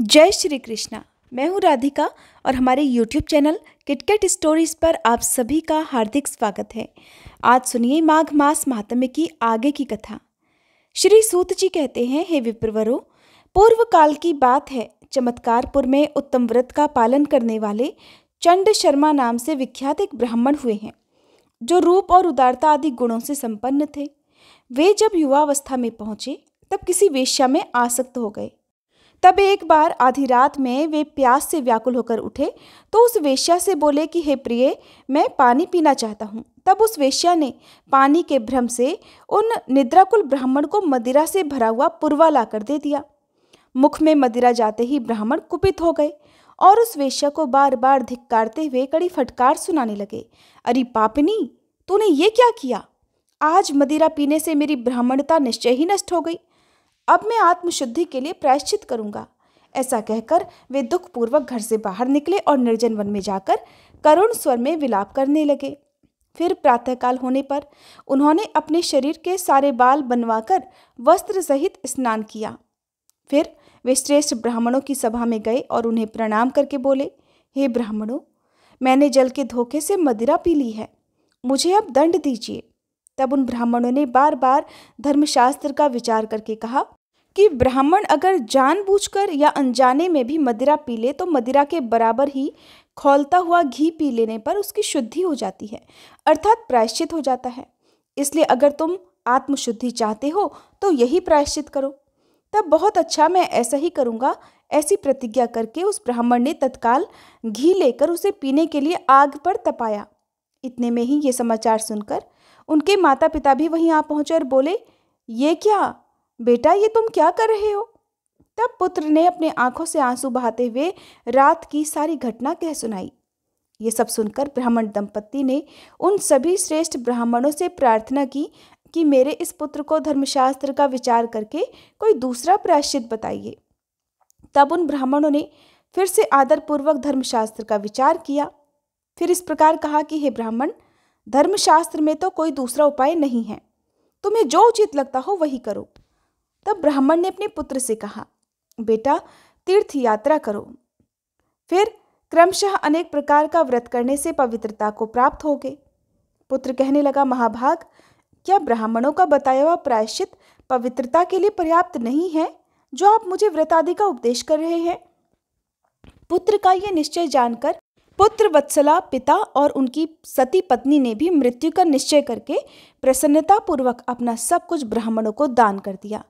जय श्री कृष्णा मैं हूं राधिका और हमारे YouTube चैनल किटकेट स्टोरीज पर आप सभी का हार्दिक स्वागत है आज सुनिए माघ मास महात्म्य की आगे की कथा श्री सूत जी कहते हैं हे विप्रवरो पूर्व काल की बात है चमत्कारपुर में उत्तम व्रत का पालन करने वाले चंड शर्मा नाम से विख्यात एक ब्राह्मण हुए हैं जो रूप और उदारता आदि गुणों से संपन्न थे वे जब युवावस्था में पहुंचे तब किसी वेश्या में आसक्त हो गए तब एक बार आधी रात में वे प्यास से व्याकुल होकर उठे तो उस वेश्या से बोले कि हे प्रिय मैं पानी पीना चाहता हूँ तब उस वेश्या ने पानी के भ्रम से उन निद्राकुल ब्राह्मण को मदिरा से भरा हुआ पुरवा ला कर दे दिया मुख में मदिरा जाते ही ब्राह्मण कुपित हो गए और उस वेश्या को बार बार धिक्कारते हुए कड़ी फटकार सुनाने लगे अरे पापनी तूने ये क्या किया आज मदिरा पीने से मेरी ब्राह्मणता निश्चय ही नष्ट हो गई अब मैं आत्मशुद्धि के लिए प्रायश्चित करूंगा ऐसा कहकर वे दुखपूर्वक घर से बाहर निकले और निर्जन वन में जाकर करुण स्वर में विलाप करने लगे फिर प्रातःकाल होने पर उन्होंने अपने शरीर के सारे बाल बनवाकर वस्त्र सहित स्नान किया फिर वे श्रेष्ठ ब्राह्मणों की सभा में गए और उन्हें प्रणाम करके बोले हे ब्राह्मणों मैंने जल के धोखे से मदिरा पी ली है मुझे अब दंड दीजिए तब उन ब्राह्मणों ने बार बार धर्मशास्त्र का विचार करके कहा कि ब्राह्मण अगर जानबूझकर या अनजाने में भी मदिरा पी ले तो मदिरा के बराबर ही खोलता हुआ घी पी लेने पर उसकी शुद्धि हो जाती है अर्थात प्रायश्चित हो जाता है इसलिए अगर तुम आत्मशुद्धि चाहते हो तो यही प्रायश्चित करो तब बहुत अच्छा मैं ऐसा ही करूँगा ऐसी प्रतिज्ञा करके उस ब्राह्मण ने तत्काल घी लेकर उसे पीने के लिए आग पर तपाया इतने में ही ये समाचार सुनकर उनके माता पिता भी वहीं आ पहुँचे और बोले ये क्या बेटा ये तुम क्या कर रहे हो तब पुत्र ने अपने आंखों से आंसू बहाते हुए रात की सारी घटना कह सुनाई ये सब सुनकर ब्राह्मण दंपति ने उन सभी श्रेष्ठ ब्राह्मणों से प्रार्थना की कि मेरे इस पुत्र को धर्मशास्त्र का विचार करके कोई दूसरा प्रायश्चित बताइए तब उन ब्राह्मणों ने फिर से आदरपूर्वक धर्मशास्त्र का विचार किया फिर इस प्रकार कहा कि हे ब्राह्मण धर्मशास्त्र में तो कोई दूसरा उपाय नहीं है तुम्हें जो उचित लगता हो वही करो तब ब्राह्मण ने अपने पुत्र से कहा बेटा तीर्थ यात्रा करो फिर क्रमशः अनेक प्रकार का व्रत करने से पवित्रता को प्राप्त हो गए पुत्र कहने लगा महाभाग क्या ब्राह्मणों का बताया हुआ प्रायश्चित पवित्रता के लिए पर्याप्त नहीं है जो आप मुझे व्रत आदि का उपदेश कर रहे हैं पुत्र का यह निश्चय जानकर पुत्र वत्सला पिता और उनकी सती पत्नी ने भी मृत्यु का निश्चय करके प्रसन्नतापूर्वक अपना सब कुछ ब्राह्मणों को दान कर दिया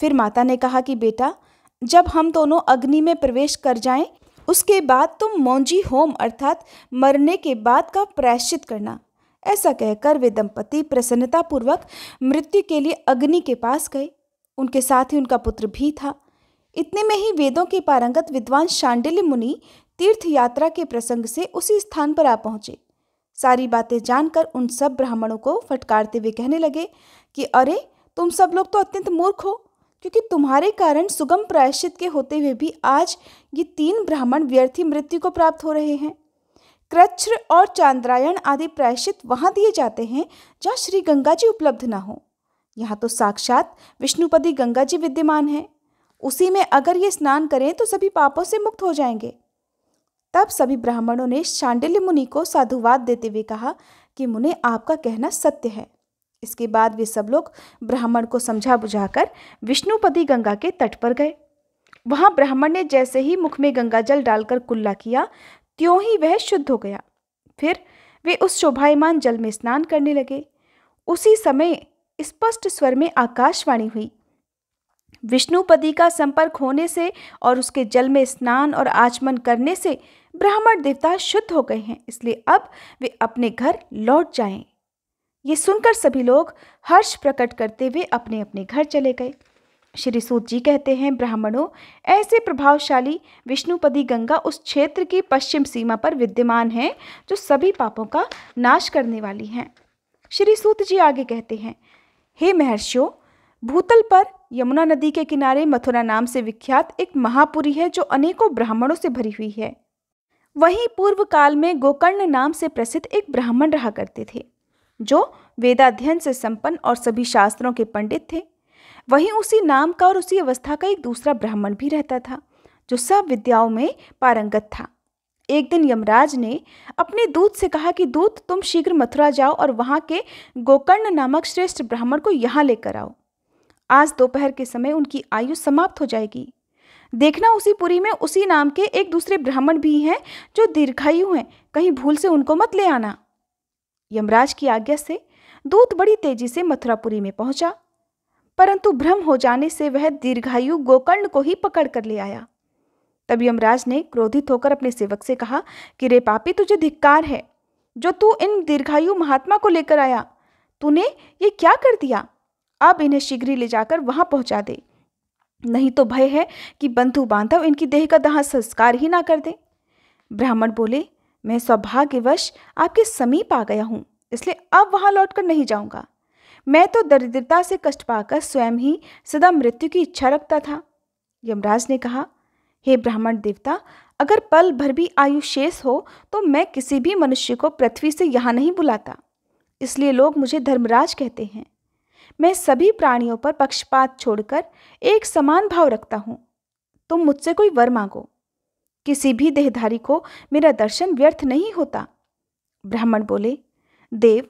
फिर माता ने कहा कि बेटा जब हम दोनों अग्नि में प्रवेश कर जाएं, उसके बाद तुम मौजी होम अर्थात मरने के बाद का प्रायश्चित करना ऐसा कहकर वे दंपति प्रसन्नतापूर्वक मृत्यु के लिए अग्नि के पास गए उनके साथ ही उनका पुत्र भी था इतने में ही वेदों के पारंगत विद्वान शांडिल्य मुनि तीर्थ यात्रा के प्रसंग से उसी स्थान पर आ पहुँचे सारी बातें जानकर उन सब ब्राह्मणों को फटकारते हुए कहने लगे कि अरे तुम सब लोग तो अत्यंत मूर्ख हो क्योंकि तुम्हारे कारण सुगम प्रायश्चित के होते हुए भी आज ये तीन ब्राह्मण व्यर्थी मृत्यु को प्राप्त हो रहे हैं कृच्छ्र और चांद्रायण आदि प्रायश्चित वहाँ दिए जाते हैं जहाँ श्री गंगा जी उपलब्ध ना हो यहाँ तो साक्षात विष्णुपदी गंगा जी विद्यमान हैं उसी में अगर ये स्नान करें तो सभी पापों से मुक्त हो जाएंगे तब सभी ब्राह्मणों ने शांडिल्य मुनि को साधुवाद देते हुए कहा कि मुनि आपका कहना सत्य है इसके बाद वे सब लोग ब्राह्मण को समझा बुझाकर विष्णुपति गंगा के तट पर गए वहाँ ब्राह्मण ने जैसे ही मुख में गंगा जल डालकर कुल्ला किया त्यों ही वह शुद्ध हो गया फिर वे उस शोभायमान जल में स्नान करने लगे उसी समय स्पष्ट स्वर में आकाशवाणी हुई विष्णुपति का संपर्क होने से और उसके जल में स्नान और आचमन करने से ब्राह्मण देवता शुद्ध हो गए हैं इसलिए अब वे अपने घर लौट जाएं। ये सुनकर सभी लोग हर्ष प्रकट करते हुए अपने अपने घर चले गए श्री सूत जी कहते हैं ब्राह्मणों ऐसे प्रभावशाली विष्णुपदी गंगा उस क्षेत्र की पश्चिम सीमा पर विद्यमान है जो सभी पापों का नाश करने वाली हैं श्री सूत जी आगे कहते हैं हे महर्षियों भूतल पर यमुना नदी के किनारे मथुरा नाम से विख्यात एक महापुरी है जो अनेकों ब्राह्मणों से भरी हुई है वहीं पूर्व काल में गोकर्ण नाम से प्रसिद्ध एक ब्राह्मण रहा करते थे जो वेदाध्ययन से संपन्न और सभी शास्त्रों के पंडित थे वहीं उसी नाम का और उसी अवस्था का एक दूसरा ब्राह्मण भी रहता था जो सब विद्याओं में पारंगत था एक दिन यमराज ने अपने दूत से कहा कि दूत तुम शीघ्र मथुरा जाओ और वहाँ के गोकर्ण नामक श्रेष्ठ ब्राह्मण को यहाँ लेकर आओ आज दोपहर के समय उनकी आयु समाप्त हो जाएगी देखना उसी पुरी में उसी नाम के एक दूसरे ब्राह्मण भी हैं जो दीर्घायु हैं कहीं भूल से उनको मत ले आना यमराज की आज्ञा से दूत बड़ी तेजी से मथुरापुरी में पहुंचा परंतु भ्रम हो जाने से वह दीर्घायु गोकर्ण को ही पकड़ कर ले आया तब यमराज ने क्रोधित होकर अपने सेवक से कहा कि रे पापी तुझे धिक्कार है जो तू इन दीर्घायु महात्मा को लेकर आया तूने ये क्या कर दिया अब इन्हें शीघ्र ले जाकर वहां पहुंचा दे नहीं तो भय है कि बंधु बांधव इनकी देह का दहा संस्कार ही ना कर दे ब्राह्मण बोले मैं सौभाग्यवश आपके समीप आ गया हूँ इसलिए अब वहाँ लौट कर नहीं जाऊँगा मैं तो दरिद्रता से कष्ट पाकर स्वयं ही सदा मृत्यु की इच्छा रखता था यमराज ने कहा हे ब्राह्मण देवता अगर पल भर भी आयु शेष हो तो मैं किसी भी मनुष्य को पृथ्वी से यहाँ नहीं बुलाता इसलिए लोग मुझे धर्मराज कहते हैं मैं सभी प्राणियों पर पक्षपात छोड़कर एक समान भाव रखता हूँ तुम मुझसे कोई वर मांगो किसी भी देहधारी को मेरा दर्शन व्यर्थ नहीं होता ब्राह्मण बोले देव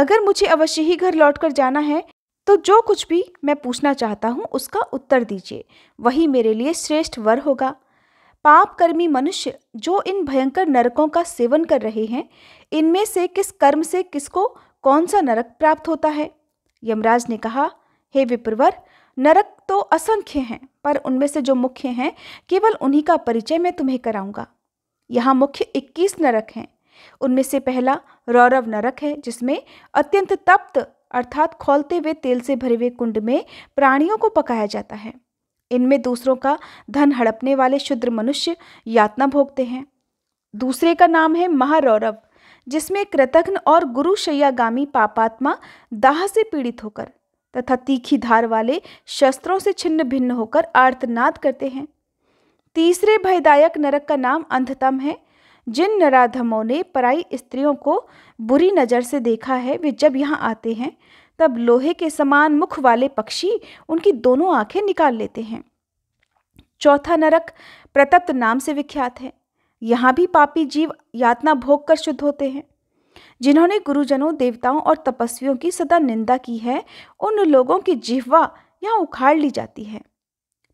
अगर मुझे अवश्य ही घर लौटकर जाना है तो जो कुछ भी मैं पूछना चाहता हूँ उसका उत्तर दीजिए वही मेरे लिए श्रेष्ठ वर होगा पापकर्मी मनुष्य जो इन भयंकर नरकों का सेवन कर रहे हैं इनमें से किस कर्म से किसको कौन सा नरक प्राप्त होता है यमराज ने कहा हे विप्रवर नरक तो असंख्य हैं पर उनमें से जो मुख्य हैं केवल उन्हीं का परिचय मैं तुम्हें कराऊंगा यहाँ मुख्य 21 नरक हैं उनमें से पहला रौरव नरक है जिसमें अत्यंत तप्त अर्थात खोलते हुए तेल से भरे हुए कुंड में प्राणियों को पकाया जाता है इनमें दूसरों का धन हड़पने वाले शुद्र मनुष्य यातना भोगते हैं दूसरे का नाम है महारौरव जिसमें कृतघ्न और गुरुशैयागामी पापात्मा दाह से पीड़ित होकर तथा तीखी धार वाले शस्त्रों से छिन्न भिन्न होकर आर्तनाद करते हैं तीसरे भयदायक नरक का नाम अंधतम है जिन नराधमों ने पराई स्त्रियों को बुरी नज़र से देखा है वे जब यहाँ आते हैं तब लोहे के समान मुख वाले पक्षी उनकी दोनों आंखें निकाल लेते हैं चौथा नरक प्रतप्त नाम से विख्यात है यहाँ भी पापी जीव यातना भोग कर शुद्ध होते हैं जिन्होंने गुरुजनों देवताओं और तपस्वियों की सदा निंदा की है उन लोगों की जिह्वा यहाँ उखाड़ ली जाती है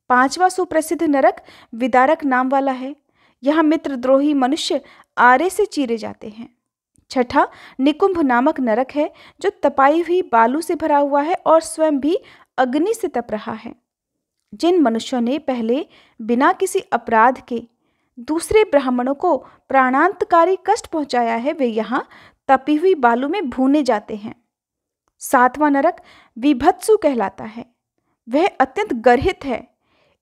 पांचवा सुप्रसिद्ध नरक विदारक नाम वाला है यहाँ मित्रद्रोही मनुष्य आरे से चीरे जाते हैं छठा निकुंभ नामक नरक है जो तपाई हुई बालू से भरा हुआ है और स्वयं भी अग्नि से तप रहा है जिन मनुष्यों ने पहले बिना किसी अपराध के दूसरे ब्राह्मणों को प्राणांतकारी कष्ट पहुंचाया है वे यहाँ तपी हुई बालू में भूने जाते हैं सातवां नरक विभत्सु कहलाता है वह अत्यंत गर्हित है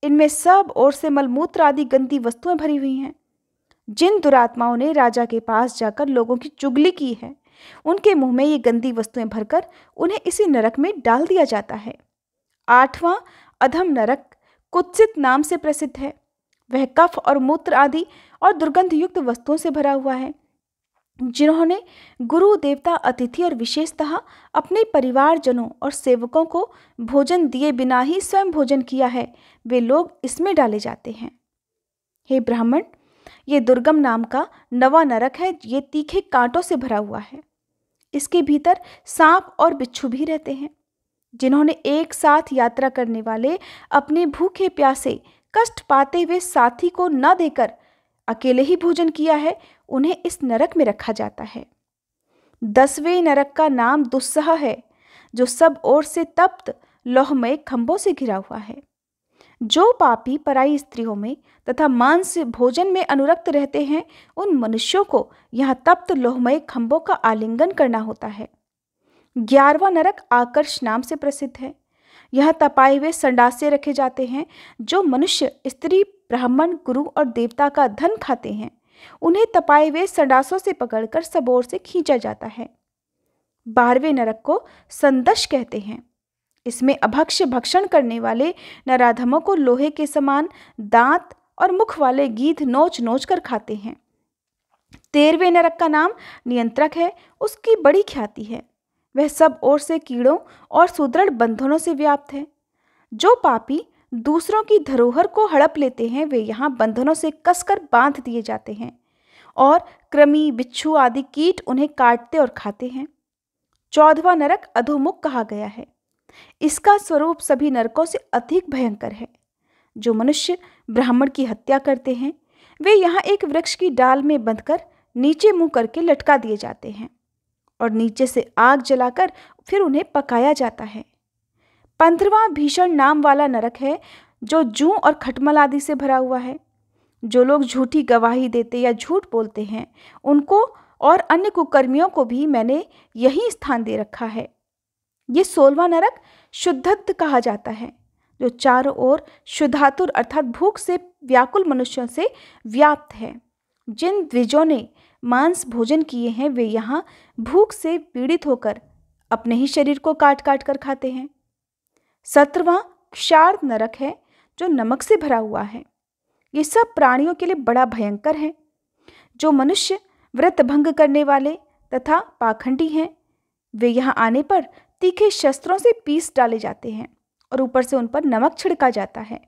इनमें सब ओर से मलमूत्र आदि गंदी वस्तुएं भरी हुई हैं जिन दुरात्माओं ने राजा के पास जाकर लोगों की चुगली की है उनके मुंह में ये गंदी वस्तुएं भरकर उन्हें इसी नरक में डाल दिया जाता है आठवां अधम नरक कुत्सित नाम से प्रसिद्ध है वह कफ और मूत्र आदि और दुर्गंधयुक्त वस्तुओं से भरा हुआ है जिन्होंने गुरु देवता अतिथि और विशेषतः अपने परिवारजनों और सेवकों को भोजन दिए बिना ही स्वयं भोजन किया है वे लोग इसमें डाले जाते हैं हे ब्राह्मण ये दुर्गम नाम का नवा नरक है ये तीखे कांटों से भरा हुआ है इसके भीतर सांप और बिच्छू भी रहते हैं जिन्होंने एक साथ यात्रा करने वाले अपने भूखे प्यासे कष्ट पाते हुए साथी को न देकर अकेले ही भोजन किया है उन्हें इस नरक में रखा जाता है दसवें नरक का नाम दुस्सह है जो सब ओर से तप्त लोहमय खंभों से घिरा हुआ है जो पापी पराई स्त्रियों में तथा मांस भोजन में अनुरक्त रहते हैं उन मनुष्यों को यहाँ तप्त लोहमय खंभों का आलिंगन करना होता है ग्यारहवा नरक आकर्ष नाम से प्रसिद्ध है यह तपाए हुए संडासे रखे जाते हैं जो मनुष्य स्त्री ब्राह्मण गुरु और देवता का धन खाते हैं उन्हें तपाए हुए संडासों से पकड़कर सबोर से खींचा जाता है बारहवें नरक को संदश कहते हैं इसमें अभक्ष भक्षण करने वाले नराधमों को लोहे के समान दांत और मुख वाले गीध नोच नोच कर खाते हैं तेरहवें नरक का नाम नियंत्रक है उसकी बड़ी ख्याति है वह सब ओर से कीड़ों और सुदृढ़ बंधनों से व्याप्त है जो पापी दूसरों की धरोहर को हड़प लेते हैं वे यहाँ बंधनों से कसकर बांध दिए जाते हैं और कृमि बिच्छू आदि कीट उन्हें काटते और खाते हैं चौदवा नरक अधोमुख कहा गया है इसका स्वरूप सभी नरकों से अधिक भयंकर है जो मनुष्य ब्राह्मण की हत्या करते हैं वे यहाँ एक वृक्ष की डाल में बंधकर नीचे मुंह करके लटका दिए जाते हैं और नीचे से आग जलाकर फिर उन्हें पकाया जाता है पंद्रवा भीषण नाम वाला नरक है जो जू और खटमल आदि से भरा हुआ है जो लोग झूठी गवाही देते या झूठ बोलते हैं उनको और अन्य कुकर्मियों को भी मैंने यही स्थान दे रखा है ये सोलवा नरक शुद्धत्व कहा जाता है जो चारों ओर शुद्धातुर अर्थात भूख से व्याकुल मनुष्यों से व्याप्त है जिन द्विजों ने मांस भोजन किए हैं वे यहाँ भूख से पीड़ित होकर अपने ही शरीर को काट काट कर खाते हैं सत्रवा क्षार नरक है जो नमक से भरा हुआ है ये सब प्राणियों के लिए बड़ा भयंकर है जो मनुष्य व्रत भंग करने वाले तथा पाखंडी हैं वे यहाँ आने पर तीखे शस्त्रों से पीस डाले जाते हैं और ऊपर से उन पर नमक छिड़का जाता है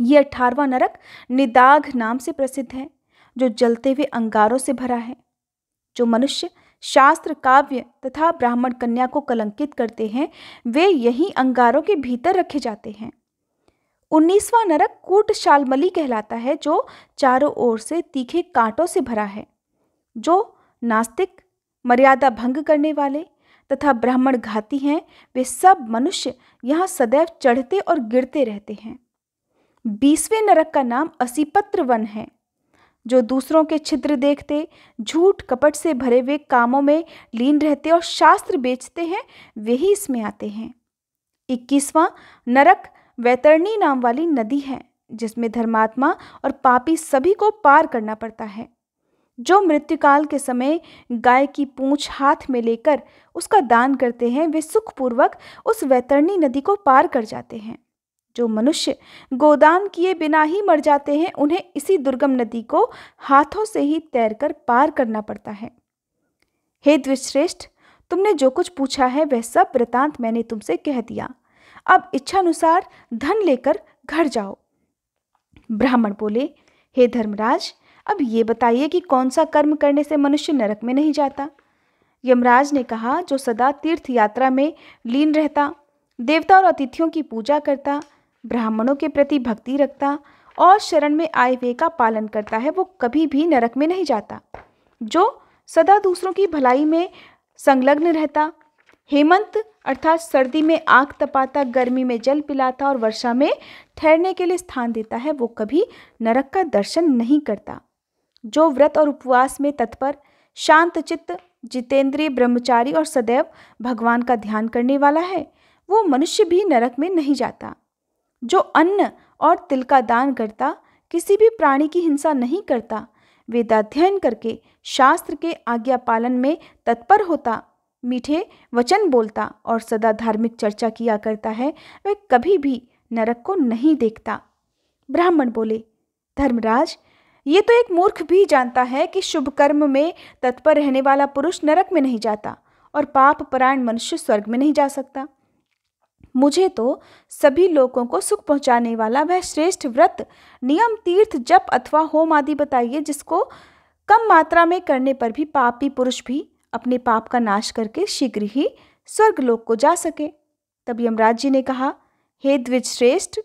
ये अठारवा नरक निदाघ नाम से प्रसिद्ध है जो जलते हुए अंगारों से भरा है जो मनुष्य शास्त्र काव्य तथा ब्राह्मण कन्या को कलंकित करते हैं वे यही अंगारों के भीतर रखे जाते हैं उन्नीसवां नरक कूट शालमली कहलाता है जो चारों ओर से तीखे कांटों से भरा है जो नास्तिक मर्यादा भंग करने वाले तथा ब्राह्मण घाती हैं वे सब मनुष्य यहाँ सदैव चढ़ते और गिरते रहते हैं बीसवें नरक का नाम असीपत्र वन है जो दूसरों के छिद्र देखते झूठ कपट से भरे हुए कामों में लीन रहते और शास्त्र बेचते हैं वे ही इसमें आते हैं इक्कीसवां नरक वैतरणी नाम वाली नदी है जिसमें धर्मात्मा और पापी सभी को पार करना पड़ता है जो मृत्युकाल के समय गाय की पूंछ हाथ में लेकर उसका दान करते हैं वे सुखपूर्वक उस वैतरणी नदी को पार कर जाते हैं जो मनुष्य गोदान किए बिना ही मर जाते हैं उन्हें इसी दुर्गम नदी को हाथों से ही तैरकर पार करना पड़ता है हे द्विश्रेष्ठ तुमने जो कुछ पूछा है वह सब वृतांत मैंने तुमसे कह दिया अब इच्छा अनुसार धन लेकर घर जाओ ब्राह्मण बोले हे धर्मराज अब ये बताइए कि कौन सा कर्म करने से मनुष्य नरक में नहीं जाता यमराज ने कहा जो सदा तीर्थ यात्रा में लीन रहता देवता और अतिथियों की पूजा करता ब्राह्मणों के प्रति भक्ति रखता और शरण में आए हुए का पालन करता है वो कभी भी नरक में नहीं जाता जो सदा दूसरों की भलाई में संलग्न रहता हेमंत अर्थात सर्दी में आग तपाता गर्मी में जल पिलाता और वर्षा में ठहरने के लिए स्थान देता है वो कभी नरक का दर्शन नहीं करता जो व्रत और उपवास में तत्पर शांत चित्त जितेंद्रिय ब्रह्मचारी और सदैव भगवान का ध्यान करने वाला है वो मनुष्य भी नरक में नहीं जाता जो अन्न और तिल का दान करता किसी भी प्राणी की हिंसा नहीं करता वेदाध्ययन करके शास्त्र के आज्ञा पालन में तत्पर होता मीठे वचन बोलता और सदा धार्मिक चर्चा किया करता है वह कभी भी नरक को नहीं देखता ब्राह्मण बोले धर्मराज ये तो एक मूर्ख भी जानता है कि शुभ कर्म में तत्पर रहने वाला पुरुष नरक में नहीं जाता और पाप परायण मनुष्य स्वर्ग में नहीं जा सकता मुझे तो सभी लोगों को सुख पहुंचाने वाला वह श्रेष्ठ व्रत नियम तीर्थ जप अथवा होम आदि बताइए जिसको कम मात्रा में करने पर भी पापी पुरुष भी अपने पाप का नाश करके शीघ्र ही स्वर्ग लोक को जा सके तब यमराज जी ने कहा हे द्विज श्रेष्ठ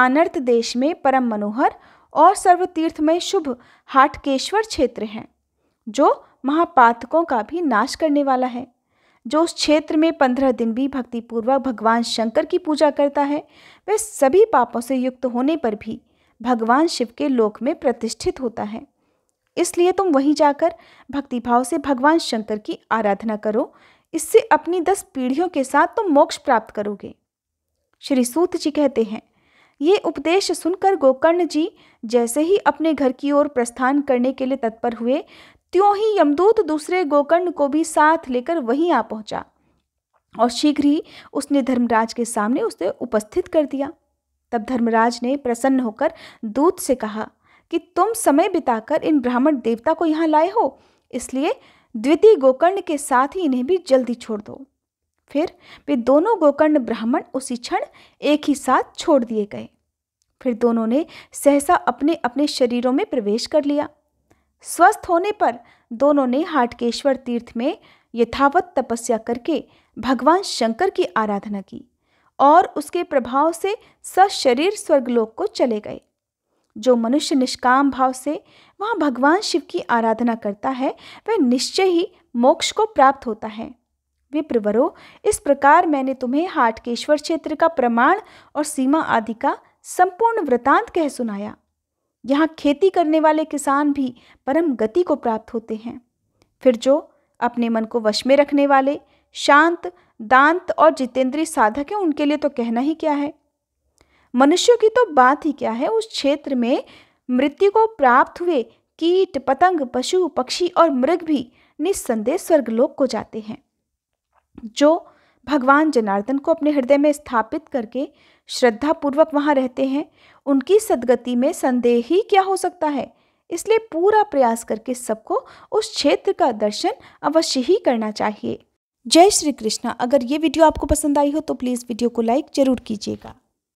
आनर्थ देश में परम मनोहर और सर्वतीर्थ में शुभ हाटकेश्वर क्षेत्र हैं जो महापातकों का भी नाश करने वाला है जो उस क्षेत्र में पंद्रह दिन भी भक्तिपूर्वक भगवान शंकर की पूजा करता है वह सभी पापों से युक्त होने पर भी भगवान शिव के लोक में प्रतिष्ठित होता है इसलिए तुम वहीं जाकर भक्तिभाव से भगवान शंकर की आराधना करो इससे अपनी दस पीढ़ियों के साथ तुम मोक्ष प्राप्त करोगे श्री सूत जी कहते हैं ये उपदेश सुनकर गोकर्ण जी जैसे ही अपने घर की ओर प्रस्थान करने के लिए तत्पर हुए त्यों ही यमदूत दूसरे गोकर्ण को भी साथ लेकर वहीं आ पहुंचा और शीघ्र ही उसने धर्मराज के सामने उसे उपस्थित कर दिया तब धर्मराज ने प्रसन्न होकर दूत से कहा कि तुम समय बिताकर इन ब्राह्मण देवता को यहाँ लाए हो इसलिए द्वितीय गोकर्ण के साथ ही इन्हें भी जल्दी छोड़ दो फिर वे दोनों गोकर्ण ब्राह्मण उसी क्षण एक ही साथ छोड़ दिए गए फिर दोनों ने सहसा अपने अपने शरीरों में प्रवेश कर लिया स्वस्थ होने पर दोनों ने हाटकेश्वर तीर्थ में यथावत तपस्या करके भगवान शंकर की आराधना की और उसके प्रभाव से सशरीर स्वर्गलोक को चले गए जो मनुष्य निष्काम भाव से वहाँ भगवान शिव की आराधना करता है वह निश्चय ही मोक्ष को प्राप्त होता है विप्रवरो इस प्रकार मैंने तुम्हें हाटकेश्वर क्षेत्र का प्रमाण और सीमा आदि का संपूर्ण वृतांत कह सुनाया यहाँ खेती करने वाले किसान भी परम गति को प्राप्त होते हैं फिर जो अपने मन को वश में रखने वाले शांत दांत और जितेंद्रीय साधक हैं उनके लिए तो कहना ही क्या है मनुष्यों की तो बात ही क्या है उस क्षेत्र में मृत्यु को प्राप्त हुए कीट पतंग पशु पक्षी और मृग भी निस्संदेह स्वर्गलोक को जाते हैं जो भगवान जनार्दन को अपने हृदय में स्थापित करके श्रद्धापूर्वक वहाँ रहते हैं उनकी सदगति में संदेह ही क्या हो सकता है इसलिए पूरा प्रयास करके सबको उस क्षेत्र का दर्शन अवश्य ही करना चाहिए जय श्री कृष्णा अगर ये वीडियो आपको पसंद आई हो तो प्लीज़ वीडियो को लाइक ज़रूर कीजिएगा